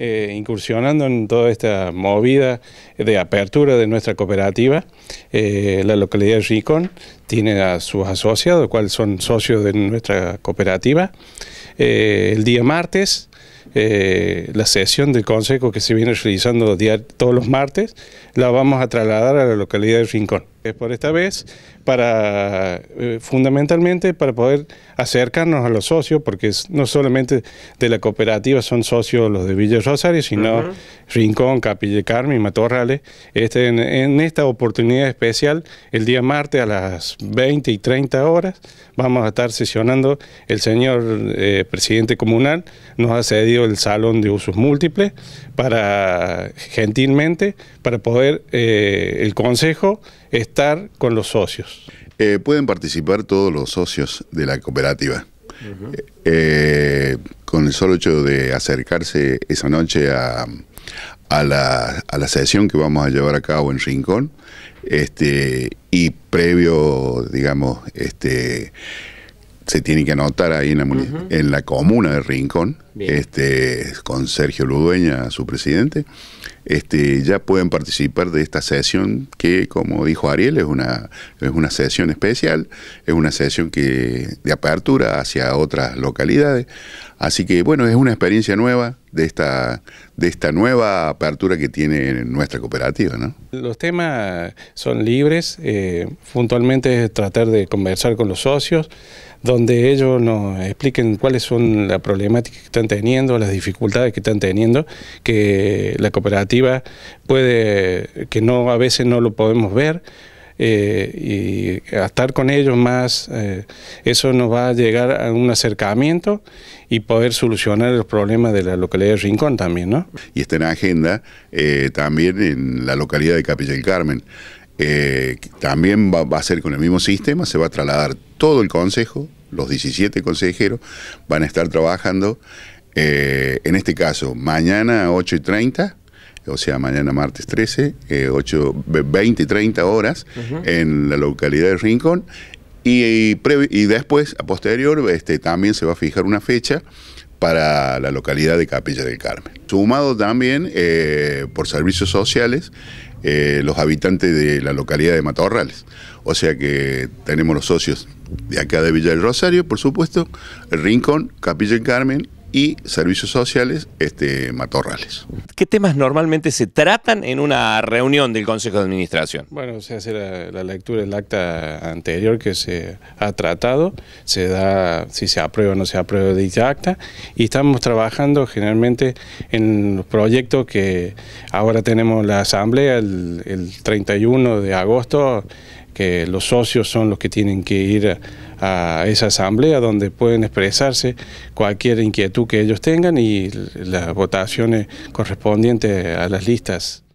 Eh, incursionando en toda esta movida de apertura de nuestra cooperativa. Eh, la localidad de Rincón tiene a sus asociados, cuales son socios de nuestra cooperativa. Eh, el día martes, la sesión del consejo que se viene realizando todos los martes, la vamos a trasladar a la localidad de Rincón por esta vez para eh, fundamentalmente para poder acercarnos a los socios, porque no solamente de la cooperativa son socios los de Villa Rosario, sino Rincón, Capilla Carmen, Matorrales. Este, en, esta oportunidad especial, el día martes a las 20 y 30 horas, vamos a estar sesionando. El señor eh, presidente comunal nos ha cedido el salón de usos múltiples para gentilmente para poder eh, el consejo estar con los socios. Eh, pueden participar todos los socios de la cooperativa. Eh, con el solo hecho de acercarse esa noche a, a, la, a, la, sesión que vamos a llevar a cabo en Rincón, este, y previo, digamos, este se tiene que anotar ahí en la, comuna de Rincón, este, con Sergio Ludueña, su presidente, este, ya pueden participar de esta sesión que, como dijo Ariel, es una, es una sesión especial, es una sesión que, de apertura hacia otras localidades. Así que, bueno, es una experiencia nueva de esta, de esta nueva apertura que tiene nuestra cooperativa. ¿no? Los temas son libres, eh, puntualmente es tratar de conversar con los socios donde ellos nos expliquen cuáles son las problemáticas que están teniendo, las dificultades que están teniendo, que la cooperativa puede, que no a veces no lo podemos ver. Eh, y estar con ellos más, eh, eso nos va a llegar a un acercamiento y poder solucionar los problemas de la localidad de Rincón también, ¿no? Y está en agenda eh, también en la localidad de Capilla del Carmen. también va a ser con el mismo sistema, se va a trasladar todo el Consejo, los 17 consejeros, van a estar trabajando, eh, en este caso, mañana 8 y 30, o sea, mañana martes 13, eh, 20 y 30 horas en la localidad de Rincón. Y, y, después, a posterior, este, también se va a fijar una fecha para la localidad de Capilla del Carmen. Sumado también eh, por servicios sociales eh, los habitantes de la localidad de Matorrales. O sea que tenemos los socios de acá de Villa del Rosario, por supuesto, Rincón, Capilla del Carmen y servicios sociales este, Matorrales. ¿Qué temas normalmente se tratan en una reunión del Consejo de Administración? Bueno, se hace la, lectura del acta anterior que se ha tratado, se da si se aprueba o no se aprueba dicha acta, y estamos trabajando generalmente en los proyectos que ahora tenemos la asamblea el, 31 de agosto, que los socios son los que tienen que ir a, a, esa asamblea donde pueden expresarse cualquier inquietud que ellos tengan y las votaciones correspondientes correspondiente a las listas